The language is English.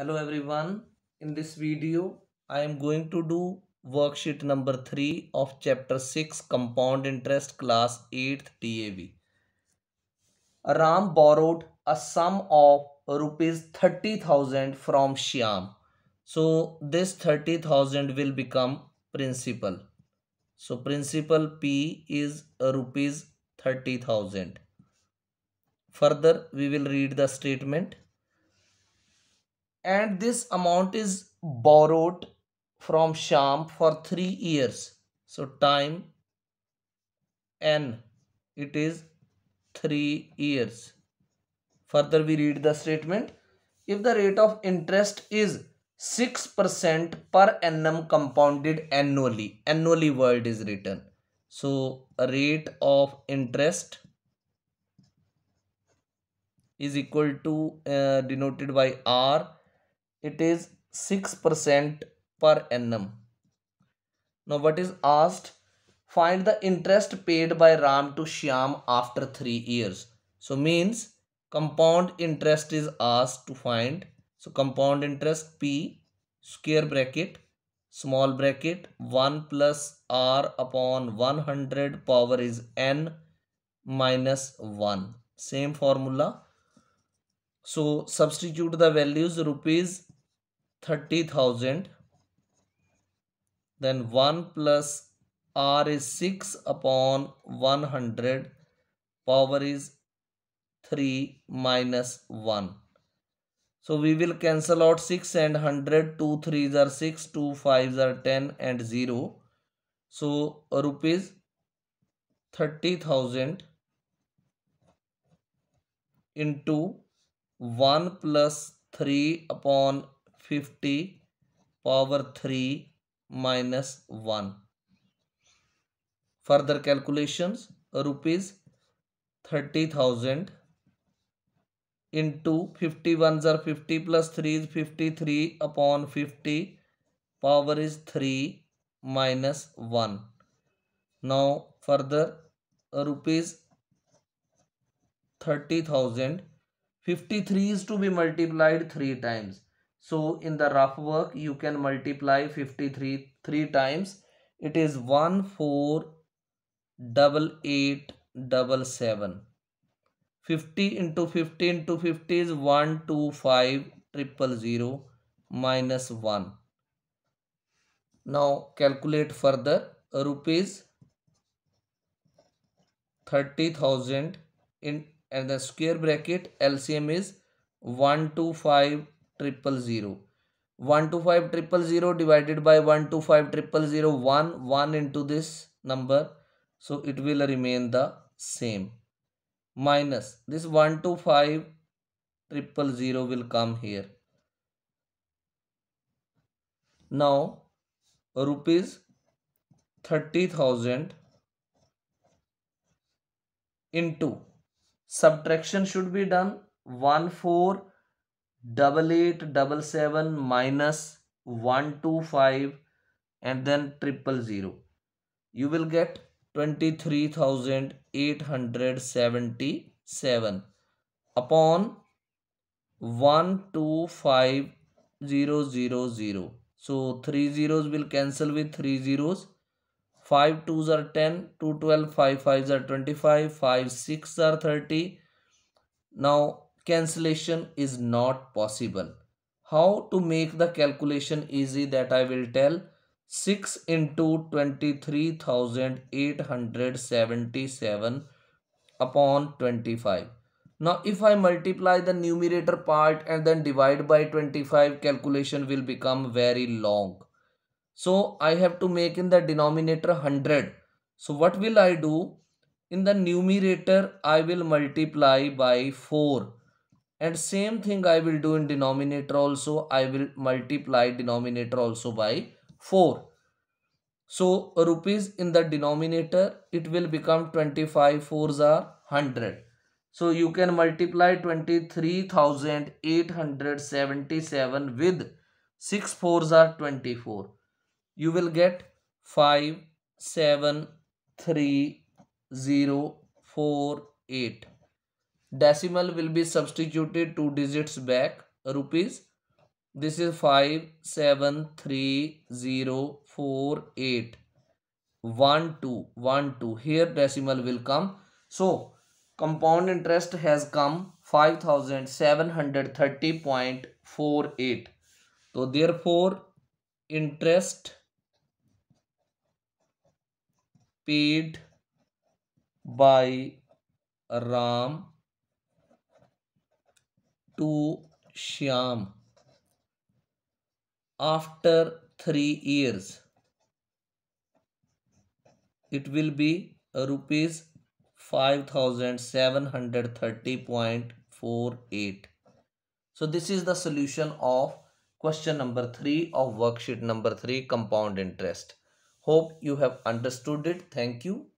hello everyone in this video i am going to do worksheet number 3 of chapter 6 compound interest class 8th A V. ram borrowed a sum of rupees 30000 from shyam so this 30000 will become principal so principal p is rupees 30000 further we will read the statement and this amount is borrowed from Sham for 3 years. So time n it is 3 years. Further we read the statement. If the rate of interest is 6% per annum compounded annually. Annually word is written. So rate of interest is equal to uh, denoted by R it is 6% per annum. Now what is asked? Find the interest paid by Ram to Shyam after 3 years. So means compound interest is asked to find. So compound interest P square bracket small bracket 1 plus R upon 100 power is N minus 1. Same formula. So substitute the values rupees 30,000 then 1 plus r is 6 upon 100 power is 3 minus 1 so we will cancel out 6 and 100 2 3s are 6 2 5s are 10 and 0 so rupees 30000 into 1 plus 3 upon 50 power 3 minus 1. Further calculations rupees 30,000 into 50 are 50 plus 3 is 53 upon 50 power is 3 minus 1. Now further rupees 30,000 53 is to be multiplied 3 times so in the rough work, you can multiply 53 three times. It is 1, 4, double 8, double 7. 50 into 50 into 50 is 1, 2, 5, triple 0, minus 1. Now calculate further. Rupees 30,000 in and the square bracket LCM is 125 triple zero. 0 divided by 0 triple zero 1 1 into this number so it will remain the same minus this 125 triple zero will come here now rupees 30000 into subtraction should be done 1 4 double eight double seven minus one two five and then triple zero you will get twenty three thousand eight hundred seventy seven upon one two five zero zero zero so three zeros will cancel with three zeros Five twos are 10, 5 are 25, 5 6 are 30. Now cancellation is not possible. How to make the calculation easy that I will tell. 6 into 23,877 upon 25. Now if I multiply the numerator part and then divide by 25 calculation will become very long. So I have to make in the denominator 100. So what will I do? In the numerator I will multiply by 4 and same thing I will do in denominator also I will multiply denominator also by 4 so rupees in the denominator it will become 25 fours are 100 so you can multiply 23,877 with 6 fours are 24 you will get 5 7 3 0 4 8 decimal will be substituted two digits back rupees this is five seven three zero four eight one two one two. here decimal will come so compound interest has come 5730.48 so therefore interest paid by ram to Shyam after three years. It will be rupees 5730.48. So this is the solution of question number 3 of worksheet number 3 compound interest. Hope you have understood it. Thank you.